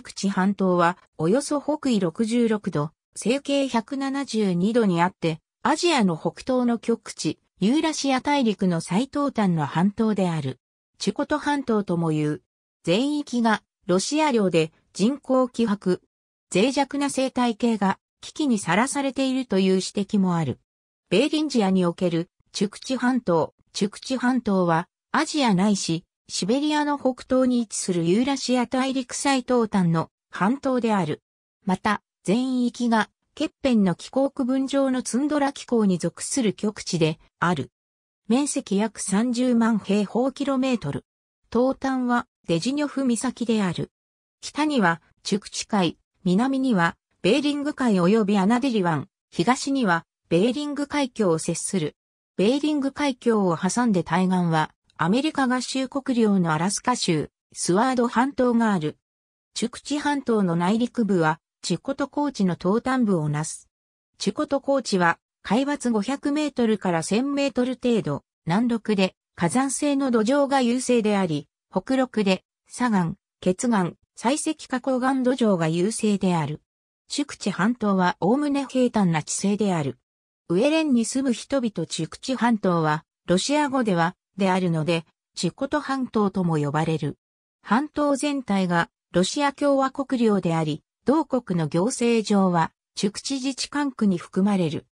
クチ半島は、およそ北緯66度、整形172度にあって、アジアの北東の極地、ユーラシア大陸の最東端の半島である。チュコト半島とも言う。全域がロシア領で人口希薄、脆弱な生態系が危機にさらされているという指摘もある。ベーリンジアにおける、チュクチ半島、チュクチ半島は、アジアないし、シベリアの北東に位置するユーラシア大陸最東端の半島である。また、全域が、欠片の気候区分上のツンドラ気候に属する極地である。面積約30万平方キロメートル。東端はデジニョフ岬である。北にはク地海、南にはベーリング海及びアナデリ湾、東にはベーリング海峡を接する。ベーリング海峡を挟んで対岸はアメリカ合衆国領のアラスカ州、スワード半島がある。チュクチ半島の内陸部は、チュコト高地の東端部をなす。チュコト高地は、海抜500メートルから1000メートル程度、南陸で火山性の土壌が優勢であり、北陸で砂岩、血岩、採石加工岩土壌が優勢である。チュクチ半島はおおむね平坦な地勢である。ウエレンに住む人々クチ半島は、ロシア語ではであるので、チコト半島とも呼ばれる。半島全体がロシア共和国領であり、同国の行政上は、チュクチ自治管区に含まれる。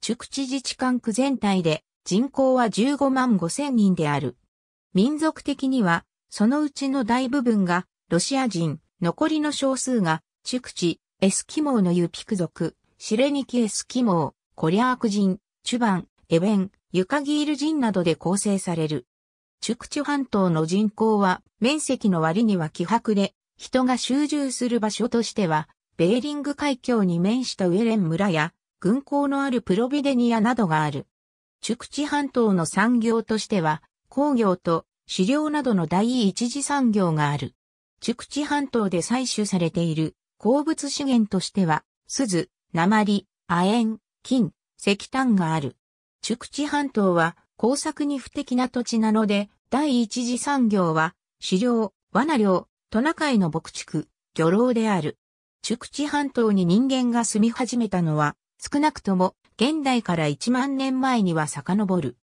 チュクチ自治管区全体で人口は15万5千人である。民族的には、そのうちの大部分がロシア人、残りの少数が、チュクチ、エスキモーのユピク族、シレニキエスキモー、コリャーク人、チュバン、エベン、ユカギール人などで構成される。チュクチュ半島の人口は面積の割には希薄で、人が集中する場所としては、ベーリング海峡に面したウェレン村や、軍港のあるプロビデニアなどがある。チュクチ半島の産業としては、工業と飼料などの第一次産業がある。チュクチ半島で採取されている鉱物資源としては、鈴、鉛、亜鉛、金、石炭がある。宿地半島は工作に不適な土地なので、第一次産業は、狩猟、罠猟、トナカイの牧畜、漁労である。宿地半島に人間が住み始めたのは、少なくとも現代から1万年前には遡る。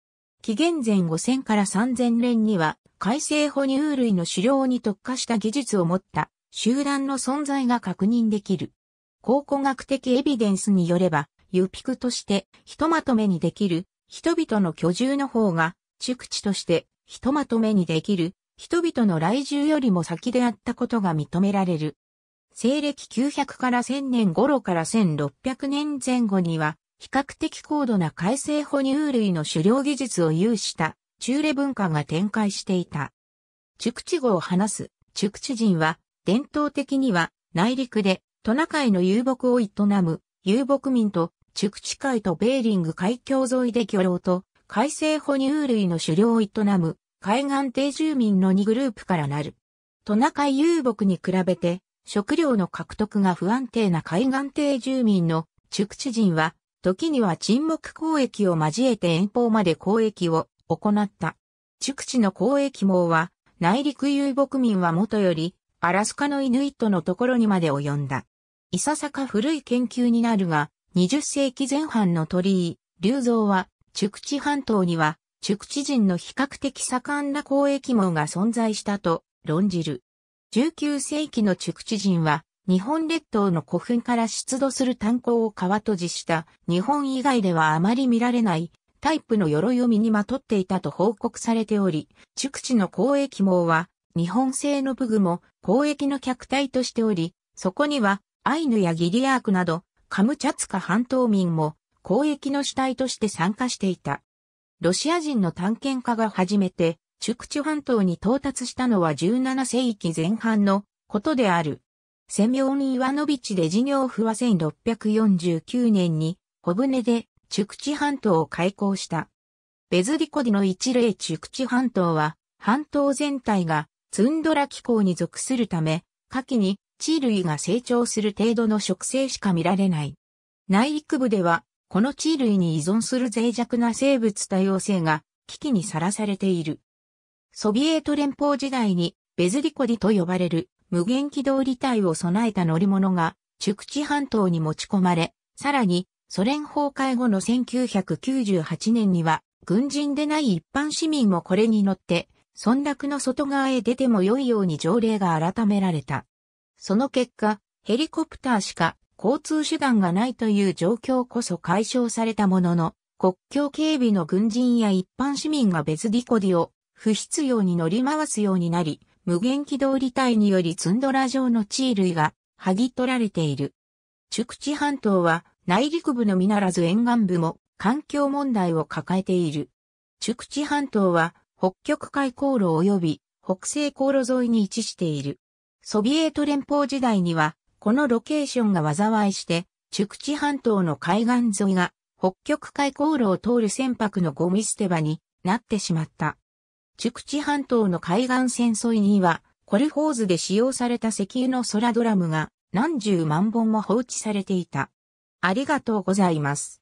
紀元前5000から3000年には、海生哺乳類の狩猟に特化した技術を持った集団の存在が確認できる。考古学的エビデンスによれば、ユピクとしてひとまとめにできる人々の居住の方が、宿地としてひとまとめにできる、人々の来住よりも先であったことが認められる。西暦900から1000年頃から1600年前後には、比較的高度な改正哺乳類の狩猟技術を有した中レ文化が展開していた。熟地語を話す熟地人は、伝統的には内陸でトナカイの遊牧を営む遊牧民とク地海とベーリング海峡沿いで漁労と海生哺乳類の狩猟を営む海岸定住民の2グループからなる。トナカイ遊牧に比べて食料の獲得が不安定な海岸定住民のク地人は時には沈黙交易を交えて遠方まで交易を行った。ク地の交易網は内陸遊牧民はもとよりアラスカのイヌイットのところにまで及んだ。いささか古い研究になるが、20世紀前半の鳥居、竜像は、畜地半島には、畜地人の比較的盛んな交易網が存在したと論じる。19世紀の畜地人は、日本列島の古墳から出土する炭鉱を川とじした日本以外ではあまり見られないタイプの鎧を身にまとっていたと報告されており、畜地の交易網は日本製の武具も交易の客体としており、そこにはアイヌやギリアークなどカムチャツカ半島民も交易の主体として参加していた。ロシア人の探検家が初めて、チュチュ半島に到達したのは17世紀前半のことである。セミオン・イワノビチ・で、ジニョーフは1649年に、小舟でチュクチ半島を開港した。ベズリコディの一例チュクチ半島は、半島全体がツンドラ気候に属するため、夏季に地類が成長する程度の植生しか見られない。内陸部では、この地類に依存する脆弱な生物多様性が危機にさらされている。ソビエト連邦時代にベズリコディと呼ばれる無限軌道離帯を備えた乗り物が熟地半島に持ち込まれ、さらにソ連崩壊後の1998年には軍人でない一般市民もこれに乗って村落の外側へ出ても良いように条例が改められた。その結果、ヘリコプターしか交通手段がないという状況こそ解消されたものの、国境警備の軍人や一般市民が別ディコディを不必要に乗り回すようになり、無限機動離隊によりツンドラ状の地位類が剥ぎ取られている。宿地半島は内陸部のみならず沿岸部も環境問題を抱えている。宿地半島は北極海航路及び北西航路沿いに位置している。ソビエト連邦時代には、このロケーションが災いして、熟地半島の海岸沿いが、北極海航路を通る船舶のゴミ捨て場になってしまった。熟地半島の海岸線沿いには、コルホーズで使用された石油の空ドラムが何十万本も放置されていた。ありがとうございます。